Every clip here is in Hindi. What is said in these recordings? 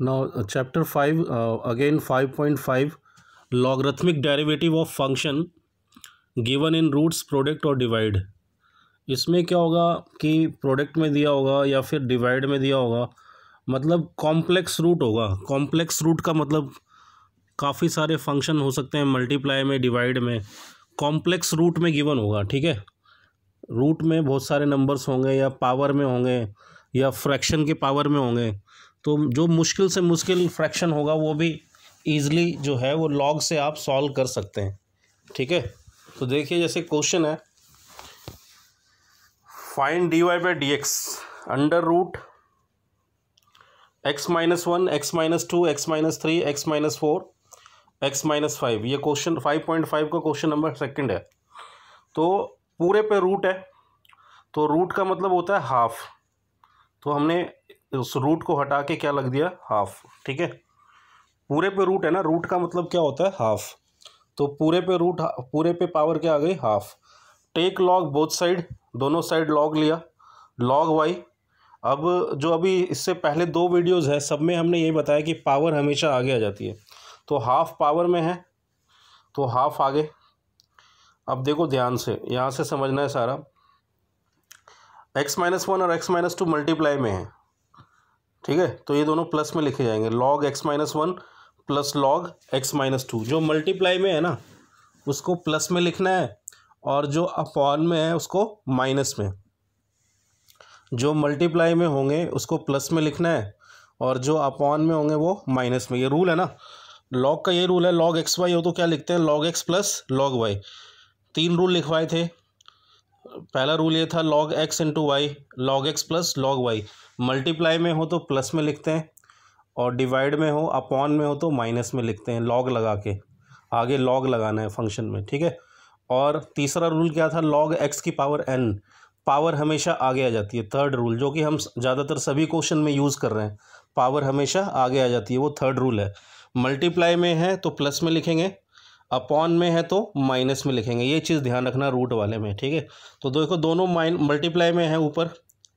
now uh, chapter 5 uh, again 5.5 logarithmic derivative of function given in roots product और divide इसमें क्या होगा कि प्रोडक्ट में दिया होगा या फिर डिवाइड में दिया होगा मतलब कॉम्प्लेक्स रूट होगा कॉम्प्लेक्स रूट का मतलब काफ़ी सारे फंक्शन हो सकते हैं मल्टीप्लाई में डिवाइड में कॉम्प्लेक्स रूट में गिवन होगा ठीक है रूट में बहुत सारे नंबर्स होंगे या पावर में होंगे या फ्रैक्शन के पावर में होंगे तो जो मुश्किल से मुश्किल फ्रैक्शन होगा वो भी ईज़िली जो है वो लॉग से आप सॉल्व कर सकते हैं ठीक है तो देखिए जैसे क्वेश्चन है find d y by d x under root x minus one x minus two x minus three x minus four x minus five ये क्वेश्चन फाइव पॉइंट फाइव का क्वेश्चन नंबर सेकंड है तो पूरे पे रूट है तो रूट का मतलब होता है हाफ तो हमने तो उस रूट को हटा के क्या लग दिया हाफ ठीक है पूरे पे रूट है ना रूट का मतलब क्या होता है हाफ तो पूरे पे रूट पूरे पे पावर क्या आ गई half take log both side दोनों साइड लॉग लिया लॉग वाई अब जो अभी इससे पहले दो वीडियोज है सब में हमने ये बताया कि पावर हमेशा आगे आ जाती है तो हाफ पावर में है तो हाफ आगे अब देखो ध्यान से यहाँ से समझना है सारा एक्स माइनस वन और एक्स माइनस टू मल्टीप्लाई में है ठीक है तो ये दोनों प्लस में लिखे जाएंगे log x minus one plus log x minus two जो मल्टीप्लाई में है ना उसको प्लस में लिखना है और जो अपॉन में है उसको माइनस में जो मल्टीप्लाई में होंगे उसको प्लस में लिखना है और जो अपॉन में होंगे वो माइनस में ये रूल है ना लॉग का ये रूल है लॉग एक्स वाई हो तो क्या लिखते हैं log x plus log y तीन रूल लिखवाए थे पहला रूल ये था log x into y log x plus log y multiply में हो तो प्लस में लिखते हैं और डिवाइड में हो अपॉन में हो तो माइनस में लिखते हैं लॉग लगा के आगे लॉग लगाना है फंक्शन में ठीक है और तीसरा रूल क्या था लॉग एक्स की पावर एन पावर हमेशा आगे आ जाती है थर्ड रूल जो कि हम ज़्यादातर सभी क्वेश्चन में यूज़ कर रहे हैं पावर हमेशा आगे आ जाती है वो थर्ड रूल है मल्टीप्लाई में है तो प्लस में लिखेंगे अपॉन में है तो माइनस में लिखेंगे ये चीज़ ध्यान रखना रूट वाले में ठीक है तो देखो दोनों माइन मल्टीप्लाई में है ऊपर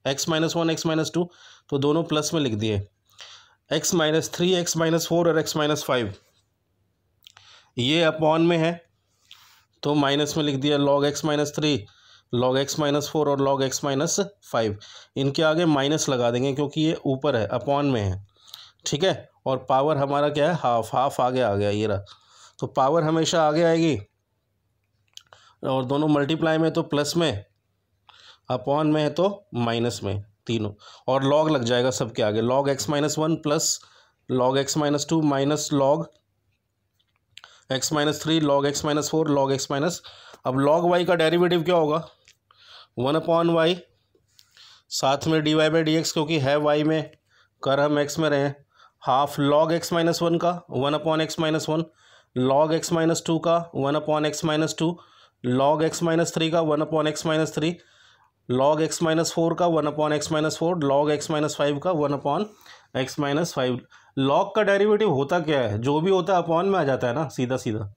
x minus one x minus two तो दोनों प्लस में लिख दिए x minus three x minus four और एक्स माइनस फाइव ये अपॉन में है तो माइनस में लिख दिया log x minus three log x minus four और लॉग एक्स माइनस फाइव इनके आगे माइनस लगा देंगे क्योंकि ये ऊपर है अपॉन में है ठीक है और पावर हमारा क्या है हाफ हाफ आगे आ गया ये रहा तो पावर हमेशा आगे आएगी और दोनों मल्टीप्लाई में तो प्लस में अपॉन में है तो माइनस में तीनों और लॉग लग जाएगा सबके आगे log x minus one plus log x minus two minus log x minus three log x minus four log x minus अब लॉग वाई का डेरिवेटिव क्या होगा वन अपॉन वाई साथ में d y by d x क्योंकि है वाई में कर हम एक्स में रहें half log x minus one का one upon x minus one log x minus two का one upon x minus two log x minus three का one upon x minus three log x minus four का one upon x minus four log x minus five का one upon x minus five log का डेरिवेटिव होता क्या है जो भी होता है अपॉन में आ जाता है ना सीधा सीधा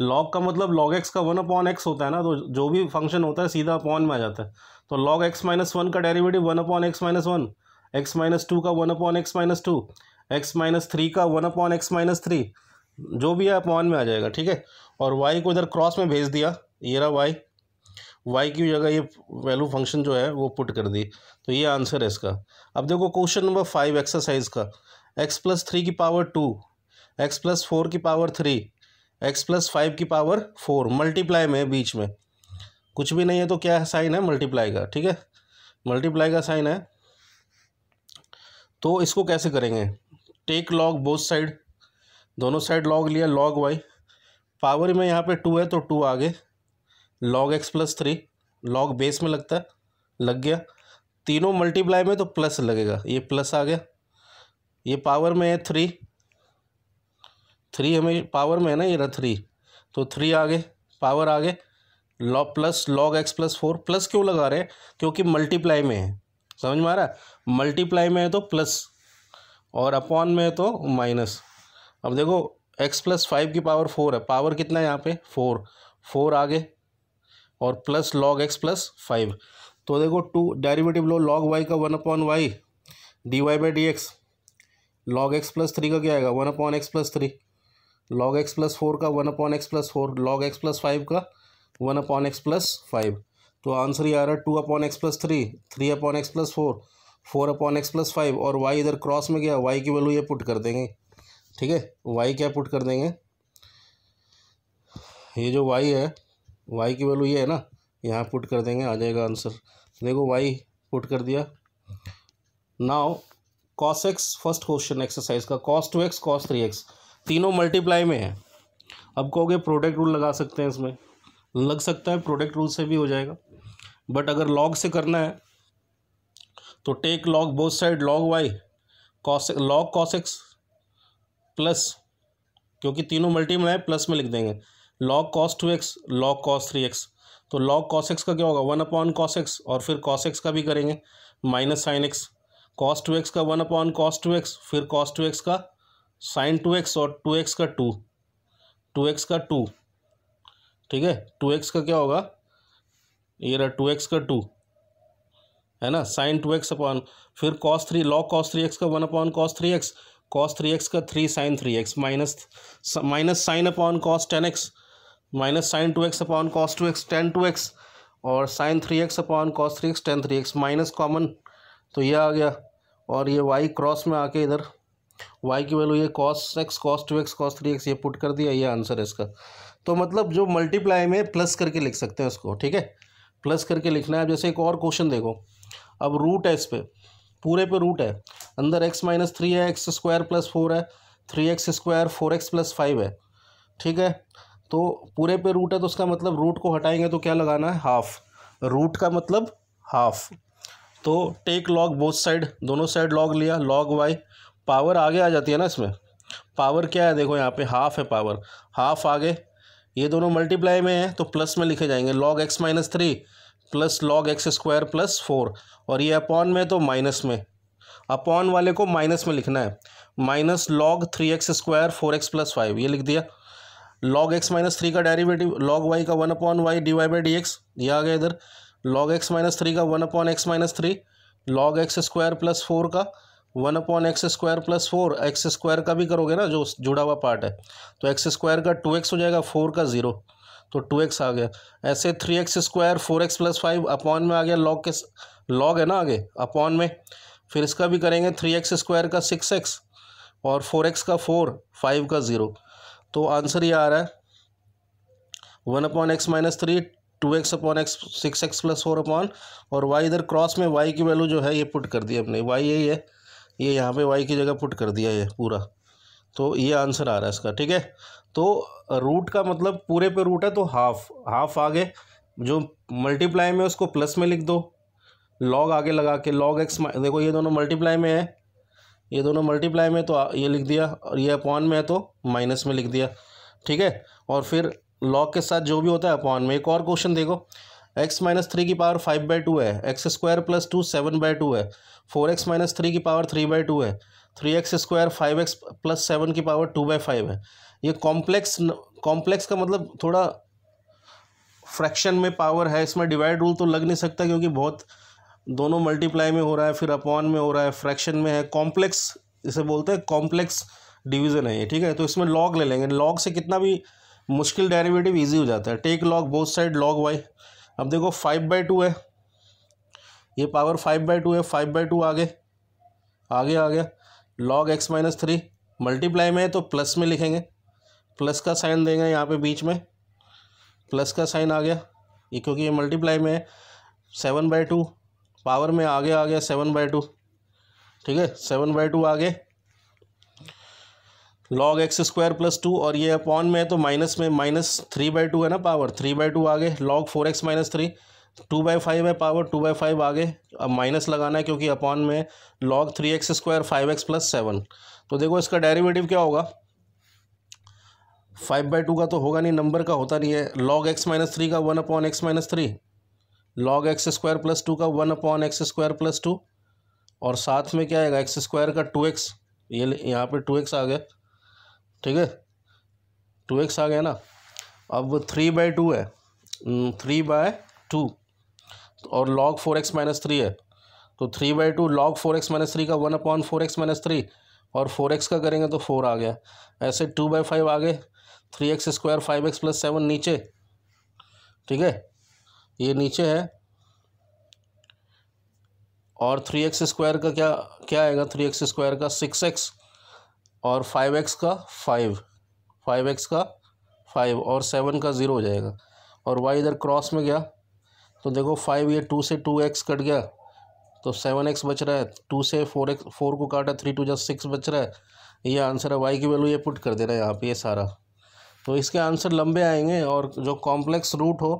लॉग का मतलब लॉग एक्स का वन अपॉन एक्स होता है ना तो जो भी फंक्शन होता है सीधा अपॉन में आ जाता है तो लॉग एक्स माइनस वन का derivative one upon x minus one x minus two का one upon x minus two x minus three का one upon x minus three जो भी है अपॉन में आ जाएगा ठीक है और वाई को इधर क्रॉस में भेज दिया ये रहा वाई वाई की जगह ये वैल्यू फंक्शन जो है वो पुट कर दी तो ये आंसर है इसका अब देखो क्वेश्चन नंबर फाइव एक्सरसाइज का एक्स प्लस थ्री की power two x plus four की power three x plus five की पावर फोर मल्टीप्लाई में बीच में कुछ भी नहीं है तो क्या साइन है मल्टीप्लाई का ठीक है मल्टीप्लाई का साइन है तो इसको कैसे करेंगे टेक लॉग बोथ साइड दोनों साइड लॉग लिया लॉग वाई पावर में यहाँ पे टू है तो टू आगे log x plus three log base में लगता है लग गया तीनों मल्टीप्लाई में तो प्लस लगेगा ये प्लस आ गया ये पावर में है थ्री थ्री हमें पावर में है ना ये रहा थ्री तो थ्री आ गए पावर आ गए log plus log x plus four plus क्यों लगा रहे हैं क्योंकि मल्टीप्लाई में है समझ में आ रहा है मल्टीप्लाई में है तो प्लस और अपॉन में है तो माइनस अब देखो एक्स प्लस फाइव की पावर फोर है पावर कितना है यहाँ पे फोर फोर आगे और plus log x plus five तो देखो टू डेरिवेटिव लो लॉग वाई का one upon y d y by d x log x plus three का क्या आएगा one upon x plus three log x plus four का one upon x plus four log x plus five का one upon x plus five तो आंसर ही आ रहा है two upon x plus three three upon x plus four four upon x plus five और वाई इधर क्रॉस में गया वाई की वैल्यू ये पुट कर देंगे ठीक है वाई क्या पुट कर देंगे ये जो वाई है वाई की वैल्यू ये है ना यहाँ पुट कर देंगे आ जाएगा आंसर देखो वाई पुट कर दिया now cos x first question exercise का cos two x cos three x तीनों मल्टीप्लाई में है अब कहोगे प्रोडक्ट रूल लगा सकते हैं इसमें लग सकता है प्रोडक्ट रूल से भी हो जाएगा बट अगर लॉग से करना है तो take log both side log y cos log cos x plus क्योंकि तीनों मल्टीप्लाई प्लस में लिख देंगे log cos two x log cos three x तो लॉग कॉस एक्स का क्या होगा वन अपॉन कॉस एक्स और फिर कॉस एक्स का भी करेंगे minus sine x cos two x का one upon cos two x फिर कॉस टू एक्स का साइन टू एक्स और टू एक्स का टू टू एक्स का टू ठीक है टू एक्स का क्या होगा ये रहा टू एक्स का टू है ना साइन टू एक्स अपॉन फिर cos three log cos three x का one upon cos three x cos three x का three sine three x minus minus sine upon cos tan x minus sine two x upon cos two x tan two x और sine three x upon cos three x tan three x minus common तो ये आ गया और ये वाई क्रॉस में आके इधर वाई की वैल्यू ये cos x cos two x cos three x ये पुट कर दिया ये आंसर है इसका तो मतलब जो मल्टीप्लाई में प्लस करके लिख सकते हैं उसको ठीक है प्लस करके लिखना है जैसे एक और क्वेश्चन देखो अब रूट है इस पर पूरे पे रूट है अंदर एक्स माइनस थ्री है एक्स स्क्वायर प्लस फोर है three x square four x plus five है ठीक है तो पूरे पे रूट है तो उसका मतलब रूट को हटाएंगे तो क्या लगाना है हाफ रूट का मतलब हाफ तो टेक लॉग बोथ साइड दोनों साइड लॉग लिया लॉग वाई पावर आगे आ जाती है ना इसमें पावर क्या है देखो यहाँ पे हाफ है पावर हाफ आगे ये दोनों मल्टीप्लाई में है तो प्लस में लिखे जाएंगे log x minus three plus log x square plus four और ये अपॉन में तो माइनस में अपॉन वाले को माइनस में लिखना है minus log three x square four x plus five ये लिख दिया लॉग एक्स माइनस थ्री का डेरिवेटिव लॉग वाई का one upon y d y by d x ये आ गया इधर लॉग एक्स माइनस थ्री का one upon x minus three log x square plus four का one upon x square plus four x square का भी करोगे ना जो जुड़ा हुआ पार्ट है तो एक्स स्क्वायर का टू एक्स हो जाएगा फोर का ज़ीरो तो टू एक्स आ गया ऐसे three x square four x plus five upon में आ गया लॉग के लॉग है ना आगे अपॉन में फिर इसका भी करेंगे थ्री एक्स स्क्वायर का सिक्स एक्स और फोर एक्स का फोर फाइव का ज़ीरो तो आंसर ये आ रहा है one upon x minus three two x upon x six x plus four upon और वाई इधर क्रॉस में वाई की वैल्यू जो है ये पुट कर दिया अपने वाई यही है ये यहाँ पे वाई की जगह पुट कर दिया ये पूरा तो ये आंसर आ रहा है इसका ठीक है तो रूट का मतलब पूरे पे रूट है तो हाफ हाफ आगे जो मल्टीप्लाई में उसको प्लस में लिख दो लॉग आगे लगा के लॉग एक्स देखो ये दोनों मल्टीप्लाई में है ये दोनों मल्टीप्लाई में तो ये लिख दिया और ये अपॉन में है तो माइनस में लिख दिया ठीक है और फिर लॉग के साथ जो भी होता है अपॉन में एक और क्वेश्चन देखो एक्स माइनस थ्री की पावर फाइव बाई टू है x square plus two seven by two है फोर एक्स माइनस थ्री की पावर थ्री बाई टू है three x square five x plus seven की पावर टू बाई फाइव है ये कॉम्प्लेक्स कॉम्प्लेक्स का मतलब थोड़ा फ्रैक्शन में पावर है इसमें डिवाइड रूल तो लग नहीं सकता क्योंकि बहुत दोनों मल्टीप्लाई में हो रहा है फिर अपॉन में हो रहा है फ्रैक्शन में है कॉम्प्लेक्स इसे बोलते हैं कॉम्प्लेक्स डिवीज़न है ये ठीक है तो इसमें लॉग ले लेंगे लॉग से कितना भी मुश्किल डेरिवेटिव इजी हो जाता है take log both side log y अब देखो फाइव बाई टू है ये पावर फाइव बाई टू है फाइव बाई टू आगे आगे आ गया log x minus three multiply में है तो प्लस में लिखेंगे प्लस का साइन देंगे यहाँ पे बीच में प्लस का साइन आ गया ये क्योंकि ये मल्टीप्लाई में है सेवन बाई टू पावर में आगे आ गया सेवन बाई टू ठीक है सेवन बाई टू आगे log x square plus two और ये अपॉन में है तो माइनस में माइनस थ्री बाई टू है ना पावर थ्री बाई टू आगे log four x minus three two by five है पावर टू बाई फाइव आगे अब माइनस लगाना है क्योंकि अपॉन में log three x square five x plus seven तो देखो इसका डेरिवेटिव क्या होगा फाइव बाई टू का तो होगा नहीं नंबर का होता नहीं है लॉग एक्स माइनस थ्री का one upon x minus three log x square plus two का one upon x square plus two और साथ में क्या आएगा एक्स स्क्वायर का टू एक्स ये यहाँ पे टू एक्स आ गया ठीक है टू एक्स आ गया ना अब थ्री बाय टू है थ्री बाय टू और log four x minus three है तो three by two log four x minus three का one upon four x minus three और फोर एक्स का करेंगे तो फोर आ गया ऐसे टू बाई फाइव आ गए three x square five x plus seven नीचे ठीक है ये नीचे है और थ्री एक्स स्क्वायर का क्या क्या आएगा थ्री एक्स स्क्वायर का सिक्स एक्स और फाइव एक्स का फाइव फाइव एक्स का फाइव और सेवन का ज़ीरो हो जाएगा और वाई इधर क्रॉस में गया तो देखो फाइव ये टू से टू एक्स कट गया तो सेवन एक्स बच रहा है टू से फोर एक्स फोर को काटा थ्री टू जस्ट सिक्स बच रहा है ये आंसर है वाई की वैल्यू ये पुट कर रहा है यहाँ पे ये सारा तो इसके आंसर लंबे आएंगे और जो कॉम्प्लेक्स रूट हो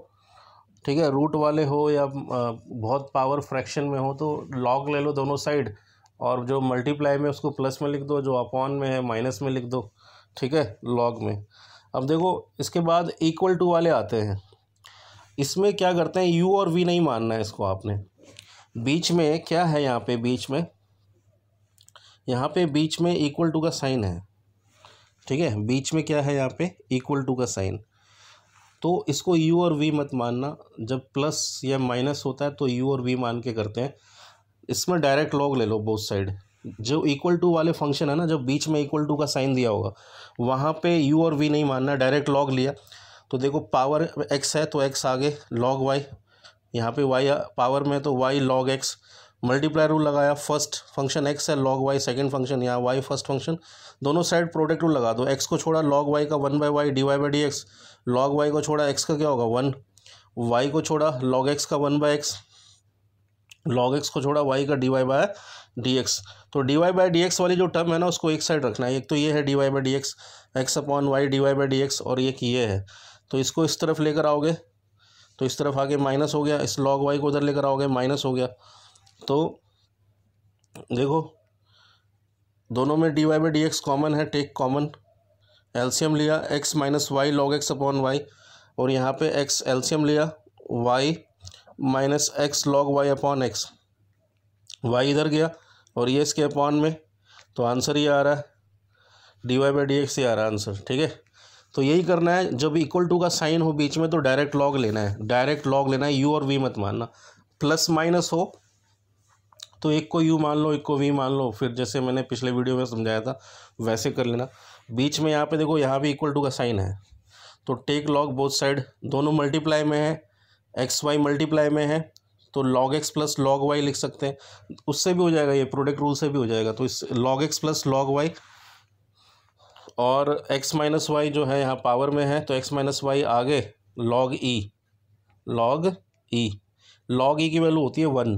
ठीक है रूट वाले हो या बहुत पावर फ्रैक्शन में हो तो लॉग ले लो दोनों साइड और जो मल्टीप्लाई में उसको प्लस में लिख दो जो अपॉन में है माइनस में लिख दो ठीक है लॉग में अब देखो इसके बाद इक्वल टू वाले आते हैं इसमें क्या करते हैं यू और वी नहीं मानना है इसको आपने बीच में क्या है यहाँ पे बीच में यहाँ पे बीच में इक्वल टू का साइन है ठीक है बीच में क्या है यहाँ पे इक्वल टू का साइन तो इसको यू और वी मत मानना जब प्लस या माइनस होता है तो यू और वी मान के करते हैं इसमें डायरेक्ट लॉग ले लो बोथ साइड जो इक्वल टू वाले फंक्शन है ना जब बीच में इक्वल टू का साइन दिया होगा वहाँ पे यू और वी नहीं मानना डायरेक्ट लॉग लिया तो देखो पावर एक्स है तो एक्स आगे लॉग वाई यहाँ पे वाई पावर में तो y log x multiply rule लगाया फर्स्ट फंक्शन एक्स है लॉग वाई सेकेंड फंक्शन यहाँ वाई फर्स्ट फंक्शन दोनों साइड प्रोडक्ट रूल लगा दो एक्स को छोड़ा लॉग वाई का one by y d y by d x log y को छोड़ा एक्स का क्या होगा वन वाई को छोड़ा लॉग एक्स का one by x log x को छोड़ा वाई का d y by d x तो d y by d x वाली जो टर्म है ना उसको एक साइड रखना है एक तो ये है d y by d x x upon y d y by d x और एक ये है तो इसको इस तरफ लेकर आओगे तो इस तरफ आगे माइनस हो गया इस लॉग वाई को उधर लेकर आओगे माइनस हो गया तो देखो दोनों में d y by d x common है टेक कॉमन एल्शियम लिया x minus y log x upon y और यहाँ पे एक्स एल्शियम लिया y minus x log y upon x y इधर गया और ये इसके अपॉन में तो आंसर ये आ रहा है d y by d x ही आ रहा है आंसर ठीक है तो यही करना है जब इक्वल टू का साइन हो बीच में तो डायरेक्ट लॉग लेना है डायरेक्ट लॉग लेना है यू और वी मत मानना प्लस माइनस हो तो एक को यू मान लो एक को वी मान लो फिर जैसे मैंने पिछले वीडियो में समझाया था वैसे कर लेना बीच में यहाँ पे देखो यहाँ भी इक्वल टू का साइन है तो टेक लॉग बोथ साइड दोनों मल्टीप्लाई में है एक्स वाई मल्टीप्लाई में है तो log x plus log y लिख सकते हैं उससे भी हो जाएगा ये प्रोडक्ट रूल से भी हो जाएगा तो इस log x plus log y और एक्स माइनस वाई जो है यहाँ पावर में है तो एक्स माइनस वाई आगे log e log e log e की वैल्यू होती है वन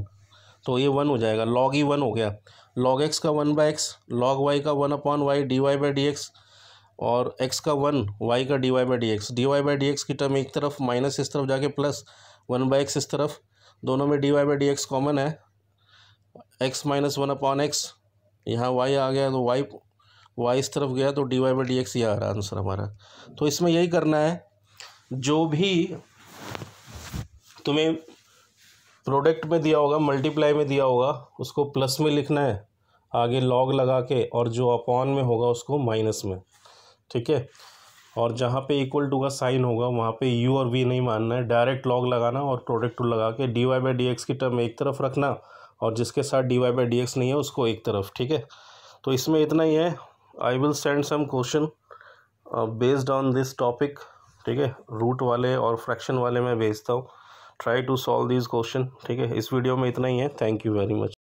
तो ये वन हो जाएगा लॉग ई वन हो गया लॉग एक्स का one by x log y का one upon y d y by d x और एक्स का वन वाई का d y by d x d y by d x की टर्म एक तरफ माइनस इस तरफ जाके प्लस वन बाई एक्स इस तरफ दोनों में d y by d x common है x minus one upon x यहाँ वाई आ गया तो वाई वाई इस तरफ गया तो d y by d x ये आ रहा आंसर हमारा तो इसमें यही करना है जो भी तुम्हें प्रोडक्ट में दिया होगा मल्टीप्लाई में दिया होगा उसको प्लस में लिखना है आगे लॉग लगा के और जो अपॉन में होगा उसको माइनस में ठीक है और जहाँ पे इक्वल टू का साइन होगा वहाँ पे यू और वी नहीं मानना है डायरेक्ट लॉग लगाना और प्रोडक्ट टू लगा के d y by d x की टर्म एक तरफ रखना और जिसके साथ d y by d x नहीं है उसको एक तरफ ठीक है तो इसमें इतना ही है I will send some question based on this topic ठीक है रूट वाले और फ्रैक्शन वाले मैं भेजता हूँ try to solve this question ठीक है इस वीडियो में इतना ही है थैंक यू वेरी मच